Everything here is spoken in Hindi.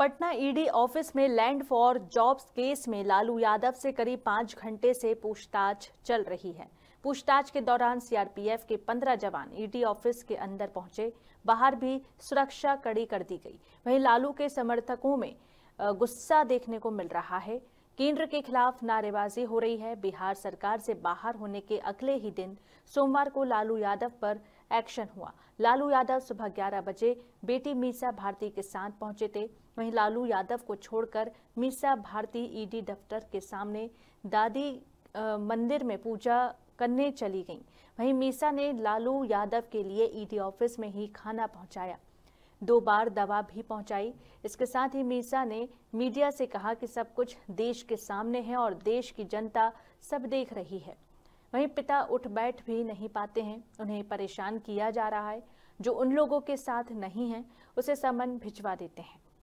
पटना ईडी ऑफिस में लैंड फॉर जॉब्स केस में लालू यादव से करीब पांच घंटे से पूछताछ चल रही है पूछताछ के दौरान सीआरपीएफ के पंद्रह जवान ईडी ऑफिस के अंदर पहुंचे बाहर भी सुरक्षा कड़ी कर दी गई वहीं लालू के समर्थकों में गुस्सा देखने को मिल रहा है केंद्र के खिलाफ नारेबाजी हो रही है बिहार सरकार से बाहर होने के अगले ही दिन सोमवार को लालू यादव पर एक्शन हुआ लालू यादव सुबह 11 बजे बेटी मीसा भारती के साथ पहुंचे थे वहीं लालू यादव को छोड़कर मीसा भारती ईडी दफ्तर के सामने दादी आ, मंदिर में पूजा करने चली गईं वहीं मीसा ने लालू यादव के लिए ईडी ऑफिस में ही खाना पहुंचाया दो बार दवा भी पहुंचाई इसके साथ ही मीसा ने मीडिया से कहा कि सब कुछ देश के सामने है और देश की जनता सब देख रही है वहीं पिता उठ बैठ भी नहीं पाते हैं उन्हें परेशान किया जा रहा है जो उन लोगों के साथ नहीं है उसे समन भिजवा देते हैं